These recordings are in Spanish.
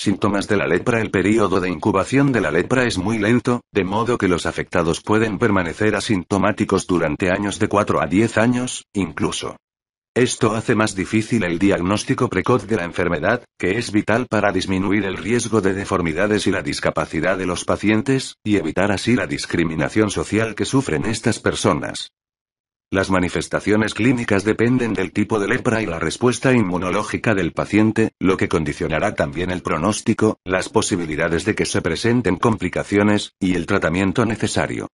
Síntomas de la lepra El período de incubación de la lepra es muy lento, de modo que los afectados pueden permanecer asintomáticos durante años de 4 a 10 años, incluso. Esto hace más difícil el diagnóstico precoz de la enfermedad, que es vital para disminuir el riesgo de deformidades y la discapacidad de los pacientes, y evitar así la discriminación social que sufren estas personas. Las manifestaciones clínicas dependen del tipo de lepra y la respuesta inmunológica del paciente, lo que condicionará también el pronóstico, las posibilidades de que se presenten complicaciones, y el tratamiento necesario.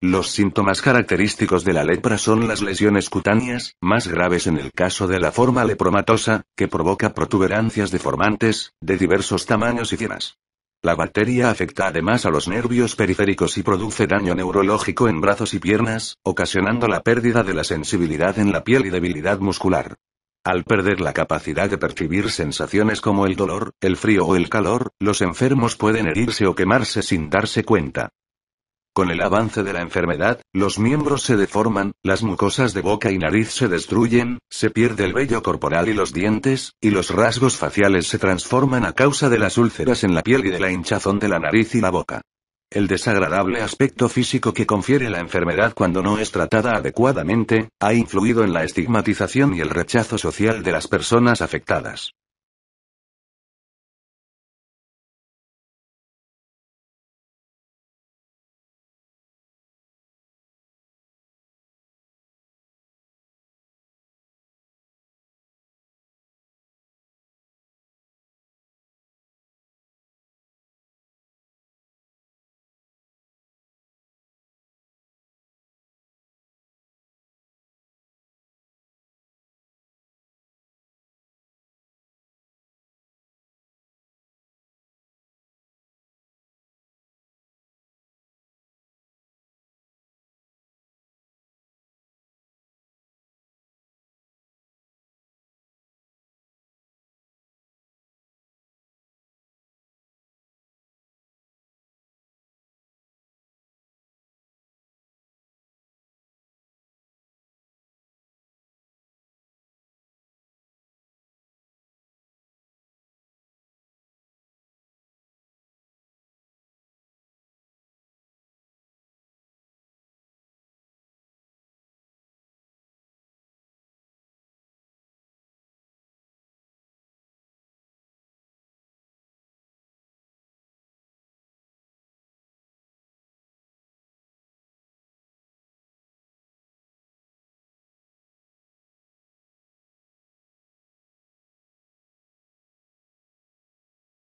Los síntomas característicos de la lepra son las lesiones cutáneas, más graves en el caso de la forma lepromatosa, que provoca protuberancias deformantes, de diversos tamaños y demás. La bacteria afecta además a los nervios periféricos y produce daño neurológico en brazos y piernas, ocasionando la pérdida de la sensibilidad en la piel y debilidad muscular. Al perder la capacidad de percibir sensaciones como el dolor, el frío o el calor, los enfermos pueden herirse o quemarse sin darse cuenta. Con el avance de la enfermedad, los miembros se deforman, las mucosas de boca y nariz se destruyen, se pierde el vello corporal y los dientes, y los rasgos faciales se transforman a causa de las úlceras en la piel y de la hinchazón de la nariz y la boca. El desagradable aspecto físico que confiere la enfermedad cuando no es tratada adecuadamente, ha influido en la estigmatización y el rechazo social de las personas afectadas.